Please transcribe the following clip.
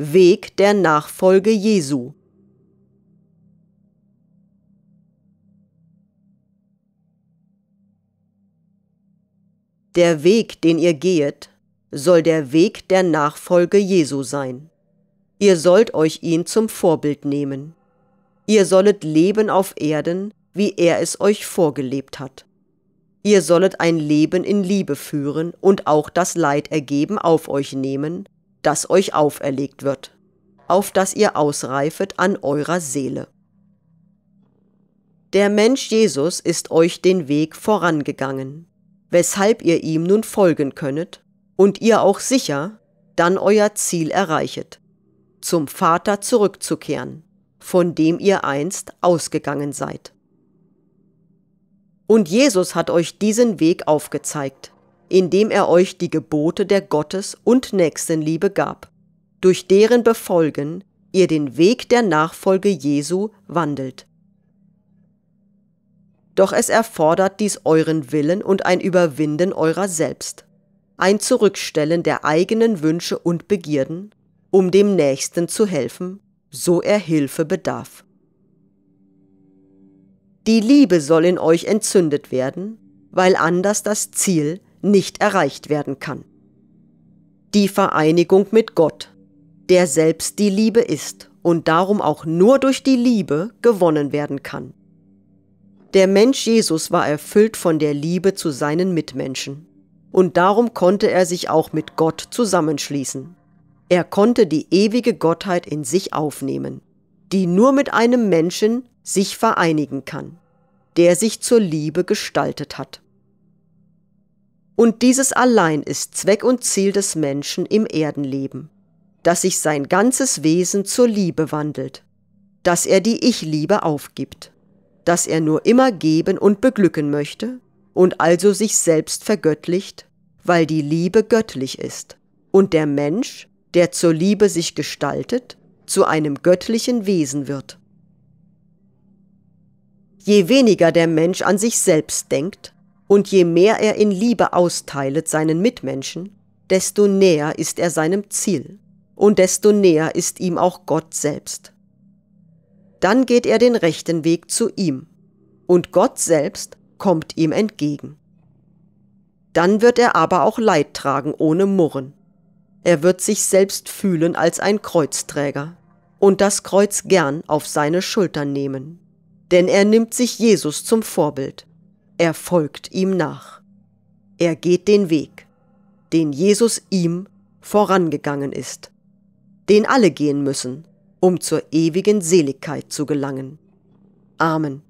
Weg der Nachfolge Jesu. Der Weg, den ihr gehet, soll der Weg der Nachfolge Jesu sein. Ihr sollt euch ihn zum Vorbild nehmen. Ihr sollet leben auf Erden, wie er es euch vorgelebt hat. Ihr sollet ein Leben in Liebe führen und auch das Leid ergeben auf euch nehmen, das euch auferlegt wird, auf das ihr ausreifet an eurer Seele. Der Mensch Jesus ist euch den Weg vorangegangen, weshalb ihr ihm nun folgen könnet und ihr auch sicher dann euer Ziel erreichet, zum Vater zurückzukehren, von dem ihr einst ausgegangen seid. Und Jesus hat euch diesen Weg aufgezeigt, indem er euch die Gebote der Gottes und Nächstenliebe gab, durch deren Befolgen ihr den Weg der Nachfolge Jesu wandelt. Doch es erfordert dies euren Willen und ein Überwinden eurer selbst, ein Zurückstellen der eigenen Wünsche und Begierden, um dem Nächsten zu helfen, so er Hilfe bedarf. Die Liebe soll in euch entzündet werden, weil anders das Ziel nicht erreicht werden kann. Die Vereinigung mit Gott, der selbst die Liebe ist und darum auch nur durch die Liebe gewonnen werden kann. Der Mensch Jesus war erfüllt von der Liebe zu seinen Mitmenschen und darum konnte er sich auch mit Gott zusammenschließen. Er konnte die ewige Gottheit in sich aufnehmen, die nur mit einem Menschen sich vereinigen kann, der sich zur Liebe gestaltet hat. Und dieses allein ist Zweck und Ziel des Menschen im Erdenleben, dass sich sein ganzes Wesen zur Liebe wandelt, dass er die Ich-Liebe aufgibt, dass er nur immer geben und beglücken möchte und also sich selbst vergöttlicht, weil die Liebe göttlich ist und der Mensch, der zur Liebe sich gestaltet, zu einem göttlichen Wesen wird. Je weniger der Mensch an sich selbst denkt, und je mehr er in Liebe austeilet seinen Mitmenschen, desto näher ist er seinem Ziel und desto näher ist ihm auch Gott selbst. Dann geht er den rechten Weg zu ihm und Gott selbst kommt ihm entgegen. Dann wird er aber auch Leid tragen ohne Murren. Er wird sich selbst fühlen als ein Kreuzträger und das Kreuz gern auf seine Schultern nehmen. Denn er nimmt sich Jesus zum Vorbild er folgt ihm nach. Er geht den Weg, den Jesus ihm vorangegangen ist, den alle gehen müssen, um zur ewigen Seligkeit zu gelangen. Amen.